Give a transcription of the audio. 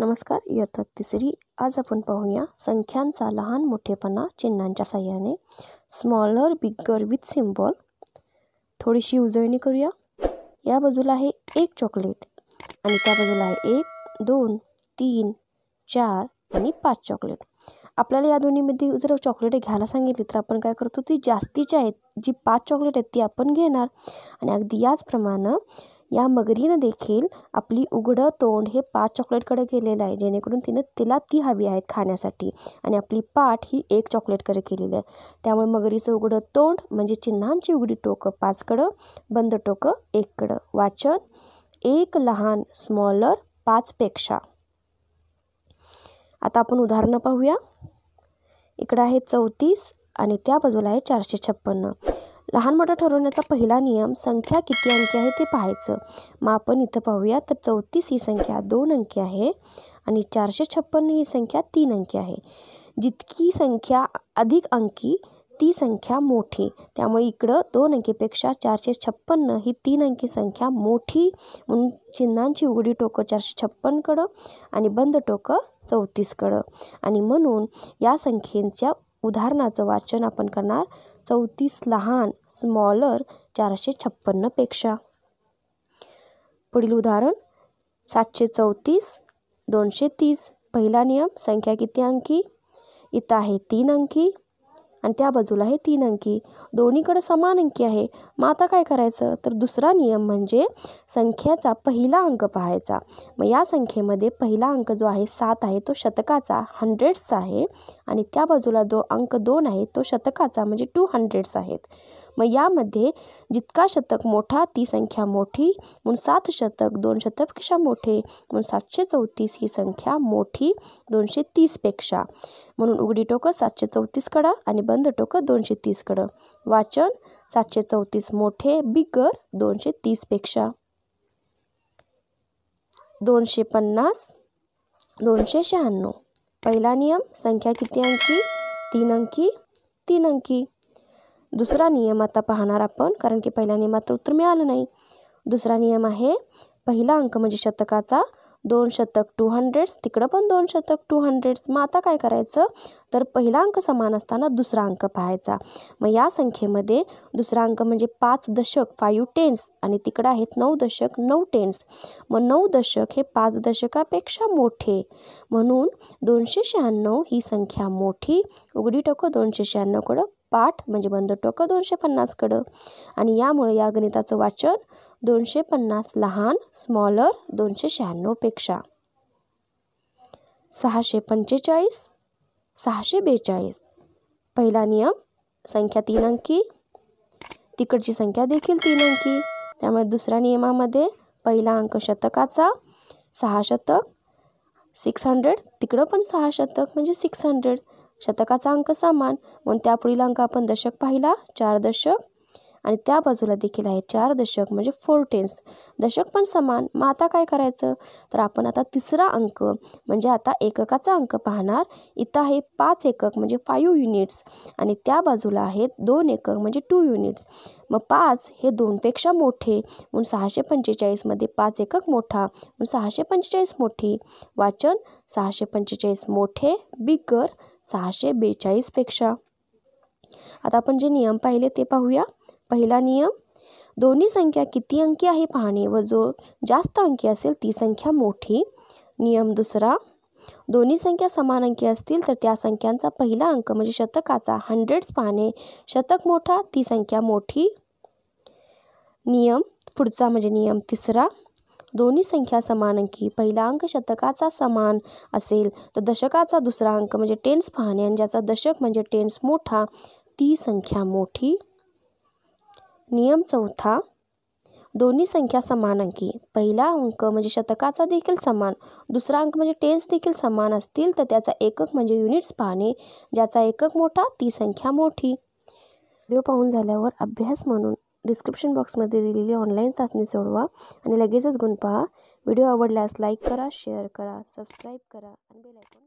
नमस्कार इयत्ता तिसरी आज आपण पाहूया संख्यांचा लहान मोठेपणा चिन्हांच्या साह्याने स्मॉलर बिगर विथ सिम्बॉल थोडीशी उजळणी करूया या बाजूला आहे एक चॉकलेट आणि त्या बाजूला आहे एक दोन तीन चार आणि पाच चॉकलेट आपल्याला या दोन्हीमध्ये जर चॉकलेट घ्यायला सांगितली तर आपण काय करतो ती जास्तीची आहेत जी पाच चॉकलेट आहेत ती आपण घेणार आणि अगदी याचप्रमाणे या मगरीनं देखील आपली उघडं तोंड हे पाच चॉकलेटकडे केलेलं आहे जेणेकरून तिनं तिला ती हवी आहेत खाण्यासाठी आणि आपली पाठ ही एक चॉकलेटकडे केलेली आहे त्यामुळे मगरीचं उघडं तोंड म्हणजे चिन्हांची उघडी टोकं पाचकडं बंद टोकं एककडं वाचन एक लहान स्मॉलर पाचपेक्षा आता आपण उदाहरणं पाहूया इकडं आहे चौतीस आणि त्या बाजूला आहे चारशे छप्पन्न लहान मोठा ठरवण्याचा पहिला नियम संख्या किती अंकी आहे ते पाहायचं मग आपण इथं पाहूया तर चौतीस ही संख्या दोन अंकी आहे आणि चारशे छप्पन्न ही संख्या तीन अंकी आहे जितकी संख्या अधिक अंकी ती संख्या मोठी त्यामुळे इकडं दोन अंकीपेक्षा चारशे छप्पन्न ही तीन अंकी संख्या मोठी म्हणून चिन्हांची उघडी टोकं चारशे छप्पनकडं आणि बंद टोकं चौतीसकडं आणि म्हणून या संख्येच्या उदाहरणाचं वाचन आपण करणार चौतीस लहान स्मॉलर चारशे छप्पन्नपेक्षा पुढील उदाहरण सातशे चौतीस दोनशे तीस पहिला नियम संख्या किती अंकी इथं आहे तीन अंकी आणि त्या बाजूला आहे तीन अंकी दोन्हीकडं समान अंकी आहे मग आता काय करायचं तर दुसरा नियम म्हणजे संख्याचा पहिला अंक पाहायचा मग या संख्येमध्ये पहिला अंक जो आहे सात आहे तो शतकाचा हंड्रेड्सचा आहे आणि त्या बाजूला जो दो अंक दोन आहे तो शतकाचा म्हणजे टू हंड्रेड्स आहेत मग यामध्ये जितका शतक मोठा ती संख्या मोठी म्हणून सात शतक दोन शतकपेक्षा मोठे म्हणून सातशे चौतीस ही संख्या मोठी दोनशे तीसपेक्षा म्हणून उघडी टोकं सातशे चौतीस कडा आणि बंद टोकं दोनशे तीस कडं वाचन सातशे चौतीस मोठे बिगर दोनशे तीसपेक्षा दोनशे पन्नास दोनशे शहाण्णव पहिला नियम संख्या किती अंकी तीन अंकी तीन अंकी दुसरा नियम आता पाहणार आपण कारण की पहिल्या नियमात उत्तर मिळालं नाही दुसरा नियम आहे पहिला अंक म्हणजे शतकाचा दोन शतक टू हंड्रेड्स तिकडं पण दोन शतक टू हंड्रेड्स मग आता काय करायचं तर पहिला अंक समान असताना दुसरा अंक पाहायचा मग या संख्येमध्ये दुसरा अंक म्हणजे पाच दशक फायू टेन्स आणि तिकडं आहेत नऊ दशक नऊ टेन्स मग नऊ दशक हे पाच दशकापेक्षा मोठे म्हणून दोनशे शहाण्णव ही संख्या मोठी उघडी टाको दोनशे शहाण्णवकडं पाठ म्हणजे बंद टोकं दोनशे पन्नासकडं आणि यामुळे या गणिताचं वाचन दोनशे पन्नास लहान स्मॉलर दोनशे शहाण्णवपेक्षा सहाशे पंचेचाळीस सहाशे बेचाळीस पहिला नियम संख्या तीन अंकी तिकडची संख्या देखील तीन अंकी त्यामुळे दुसऱ्या नियमामध्ये पहिला अंक शतकाचा सहा शतक सिक्स हंड्रेड तिकडं पण सहा शतक म्हणजे सिक्स हंड्रेड शतकाचा अंक समान म्हणून त्या पुढील अंक आपण दशक पाहिला चार दशक आणि त्या बाजूला देखील आहे चार दशक म्हणजे फोर टेन्स दशक पण समान मग आता काय करायचं तर आपण आता तिसरा अंक म्हणजे आता एककाचा अंक पाहणार इथं आहे पाच एकक म्हणजे फायू युनिट्स आणि त्या बाजूला आहेत दोन एकक म्हणजे टू युनिट्स मग पाच हे दोनपेक्षा मोठे म्हणून सहाशे पंचेचाळीसमध्ये पाच एकक मोठा म्हणून सहाशे पंचेचाळीस मोठी वाचन सहाशे पंचेचाळीस मोठे बिगर सहाशे बेचाळीसपेक्षा आता आपण जे नियम पाहिले ते पाहूया पहिला नियम दोन्ही संख्या किती अंकी आहे पाहणे व जो जास्त अंकी असेल ती संख्या मोठी नियम दुसरा दोन्ही संख्या समान अंकी असतील तर त्या संख्यांचा पहिला अंक म्हणजे शतकाचा हंड्रेड्स पाहणे शतक मोठा ती संख्या मोठी नियम पुढचा म्हणजे नियम तिसरा दोन्ही संख्या समान अंकी पहिला अंक शतकाचा समान असेल तर दशकाचा दुसरा अंक म्हणजे टेन्स पाहणे आणि ज्याचा दशक म्हणजे टेन्स मोठा ती संख्या मोठी नियम चौथा दोन्ही संख्या समान अंकी पहिला अंक म्हणजे शतकाचा देखील समान दुसरा अंक म्हणजे टेन्स देखील समान असतील तर त्याचा एकक म्हणजे युनिट्स पाहणे ज्याचा एकक मोठा ती संख्या मोठी व्हिडिओ पाहून झाल्यावर अभ्यास म्हणून डिस्क्रिप्शन बॉक्समध्ये दिलेली ऑनलाईन चाचणी सोडवा आणि लगेचच गुण पहा व्हिडिओ आवडल्यास लाईक करा शेअर करा सबस्क्राईब करा आणि